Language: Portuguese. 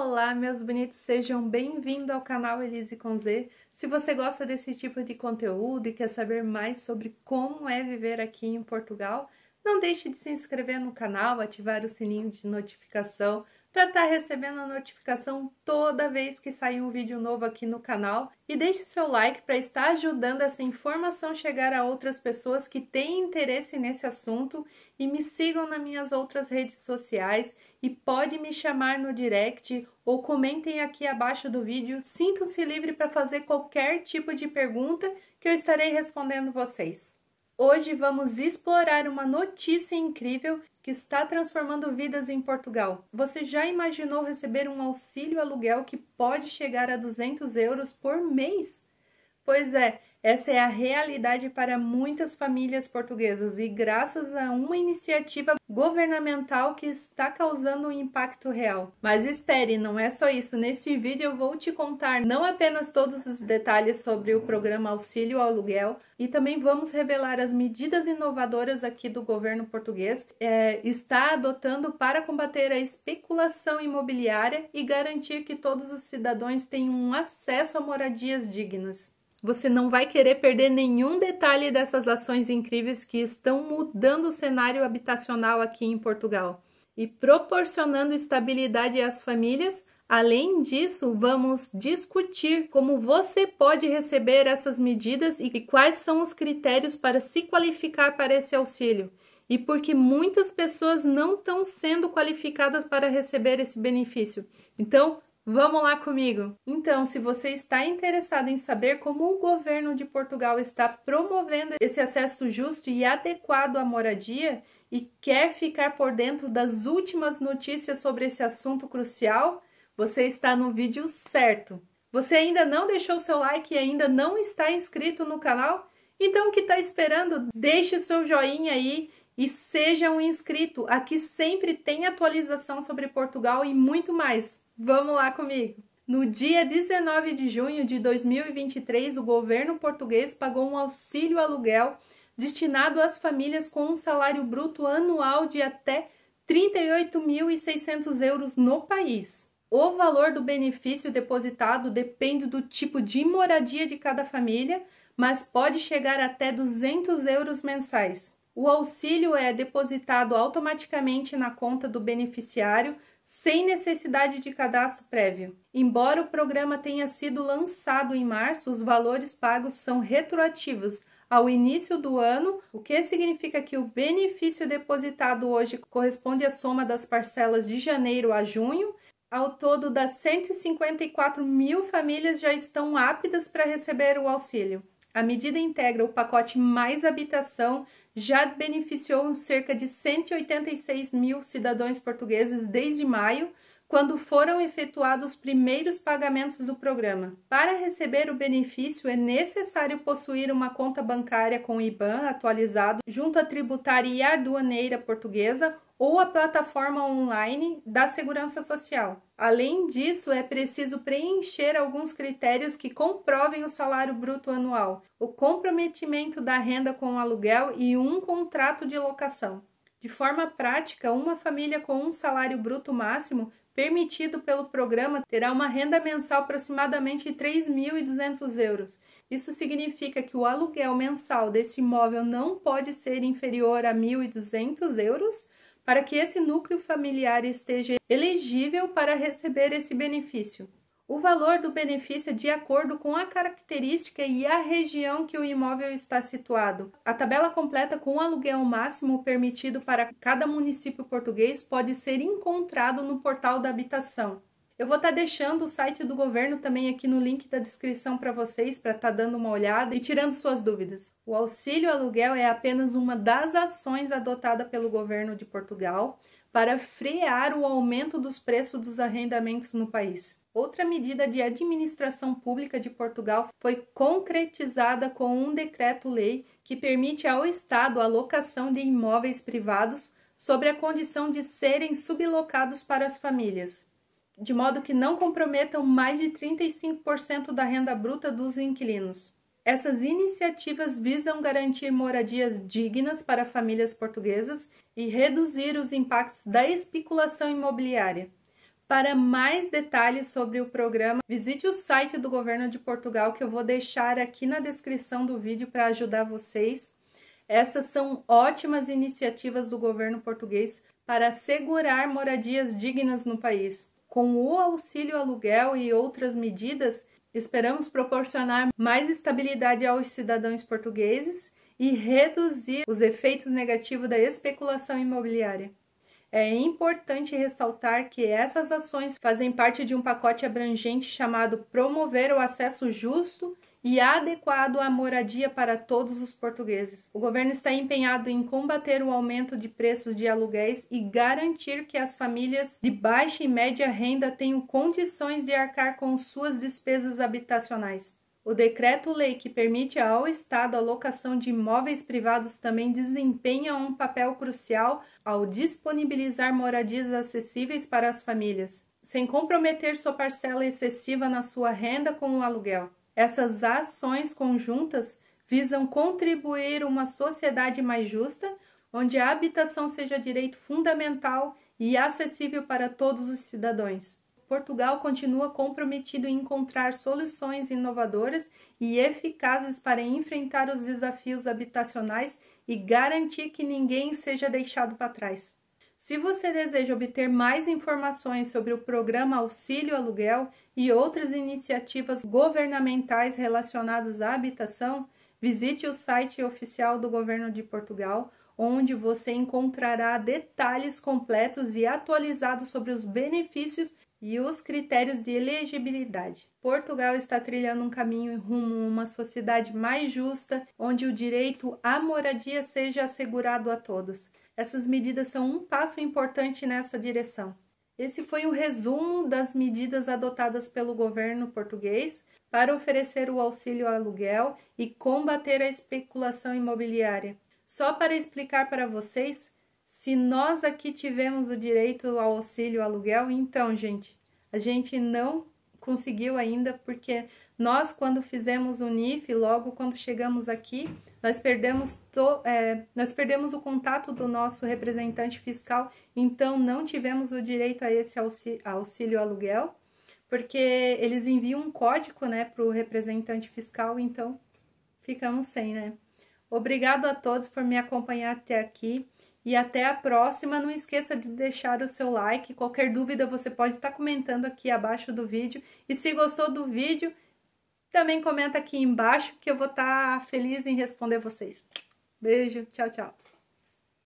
Olá, meus bonitos, sejam bem-vindos ao canal Elise com Z. Se você gosta desse tipo de conteúdo e quer saber mais sobre como é viver aqui em Portugal, não deixe de se inscrever no canal, ativar o sininho de notificação para estar tá recebendo a notificação toda vez que sair um vídeo novo aqui no canal e deixe seu like para estar ajudando essa informação chegar a outras pessoas que têm interesse nesse assunto e me sigam nas minhas outras redes sociais e pode me chamar no direct ou comentem aqui abaixo do vídeo. Sintam-se livre para fazer qualquer tipo de pergunta que eu estarei respondendo vocês. Hoje vamos explorar uma notícia incrível que está transformando vidas em Portugal. Você já imaginou receber um auxílio aluguel que pode chegar a 200 euros por mês? Pois é, essa é a realidade para muitas famílias portuguesas e graças a uma iniciativa governamental que está causando um impacto real. Mas espere, não é só isso. Neste vídeo eu vou te contar não apenas todos os detalhes sobre o programa Auxílio ao Aluguel, e também vamos revelar as medidas inovadoras aqui do governo português é, está adotando para combater a especulação imobiliária e garantir que todos os cidadãos tenham acesso a moradias dignas. Você não vai querer perder nenhum detalhe dessas ações incríveis que estão mudando o cenário habitacional aqui em Portugal e proporcionando estabilidade às famílias. Além disso, vamos discutir como você pode receber essas medidas e quais são os critérios para se qualificar para esse auxílio. E porque muitas pessoas não estão sendo qualificadas para receber esse benefício. Então, Vamos lá comigo! Então, se você está interessado em saber como o governo de Portugal está promovendo esse acesso justo e adequado à moradia e quer ficar por dentro das últimas notícias sobre esse assunto crucial, você está no vídeo certo. Você ainda não deixou seu like e ainda não está inscrito no canal? Então, o que está esperando? Deixe seu joinha aí e seja um inscrito. Aqui sempre tem atualização sobre Portugal e muito mais. Vamos lá comigo! No dia 19 de junho de 2023, o governo português pagou um auxílio aluguel destinado às famílias com um salário bruto anual de até 38.600 euros no país. O valor do benefício depositado depende do tipo de moradia de cada família, mas pode chegar até 200 euros mensais o auxílio é depositado automaticamente na conta do beneficiário sem necessidade de cadastro prévio. Embora o programa tenha sido lançado em março, os valores pagos são retroativos ao início do ano, o que significa que o benefício depositado hoje corresponde à soma das parcelas de janeiro a junho. Ao todo, das 154 mil famílias já estão aptas para receber o auxílio. A medida integra o pacote Mais Habitação já beneficiou cerca de 186 mil cidadãos portugueses desde maio, quando foram efetuados os primeiros pagamentos do programa. Para receber o benefício, é necessário possuir uma conta bancária com IBAN atualizado junto à tributária e aduaneira portuguesa ou a plataforma online da Segurança Social. Além disso, é preciso preencher alguns critérios que comprovem o salário bruto anual, o comprometimento da renda com o aluguel e um contrato de locação. De forma prática, uma família com um salário bruto máximo permitido pelo programa terá uma renda mensal aproximadamente 3.200 euros. Isso significa que o aluguel mensal desse imóvel não pode ser inferior a 1.200 euros para que esse núcleo familiar esteja elegível para receber esse benefício o valor do benefício de acordo com a característica e a região que o imóvel está situado. A tabela completa com o aluguel máximo permitido para cada município português pode ser encontrado no portal da habitação. Eu vou estar tá deixando o site do governo também aqui no link da descrição para vocês, para estar tá dando uma olhada e tirando suas dúvidas. O auxílio aluguel é apenas uma das ações adotada pelo governo de Portugal para frear o aumento dos preços dos arrendamentos no país. Outra medida de administração pública de Portugal foi concretizada com um decreto-lei que permite ao Estado a locação de imóveis privados sobre a condição de serem sublocados para as famílias, de modo que não comprometam mais de 35% da renda bruta dos inquilinos. Essas iniciativas visam garantir moradias dignas para famílias portuguesas e reduzir os impactos da especulação imobiliária. Para mais detalhes sobre o programa, visite o site do Governo de Portugal que eu vou deixar aqui na descrição do vídeo para ajudar vocês. Essas são ótimas iniciativas do governo português para assegurar moradias dignas no país. Com o auxílio aluguel e outras medidas, Esperamos proporcionar mais estabilidade aos cidadãos portugueses e reduzir os efeitos negativos da especulação imobiliária. É importante ressaltar que essas ações fazem parte de um pacote abrangente chamado Promover o Acesso Justo e adequado à moradia para todos os portugueses. O governo está empenhado em combater o aumento de preços de aluguéis e garantir que as famílias de baixa e média renda tenham condições de arcar com suas despesas habitacionais. O decreto-lei que permite ao Estado a locação de imóveis privados também desempenha um papel crucial ao disponibilizar moradias acessíveis para as famílias, sem comprometer sua parcela excessiva na sua renda com o aluguel. Essas ações conjuntas visam contribuir uma sociedade mais justa, onde a habitação seja direito fundamental e acessível para todos os cidadãos. Portugal continua comprometido em encontrar soluções inovadoras e eficazes para enfrentar os desafios habitacionais e garantir que ninguém seja deixado para trás. Se você deseja obter mais informações sobre o programa Auxílio Aluguel e outras iniciativas governamentais relacionadas à habitação, visite o site oficial do Governo de Portugal, onde você encontrará detalhes completos e atualizados sobre os benefícios e os critérios de elegibilidade. Portugal está trilhando um caminho rumo a uma sociedade mais justa, onde o direito à moradia seja assegurado a todos. Essas medidas são um passo importante nessa direção. Esse foi o resumo das medidas adotadas pelo governo português para oferecer o auxílio aluguel e combater a especulação imobiliária. Só para explicar para vocês, se nós aqui tivemos o direito ao auxílio aluguel, então, gente, a gente não conseguiu ainda, porque nós, quando fizemos o NIF, logo quando chegamos aqui, nós perdemos, to, é, nós perdemos o contato do nosso representante fiscal, então não tivemos o direito a esse auxílio, auxílio aluguel, porque eles enviam um código né, para o representante fiscal, então ficamos sem, né? Obrigado a todos por me acompanhar até aqui. E até a próxima. Não esqueça de deixar o seu like. Qualquer dúvida você pode estar tá comentando aqui abaixo do vídeo. E se gostou do vídeo, também comenta aqui embaixo que eu vou estar tá feliz em responder vocês. Beijo, tchau, tchau.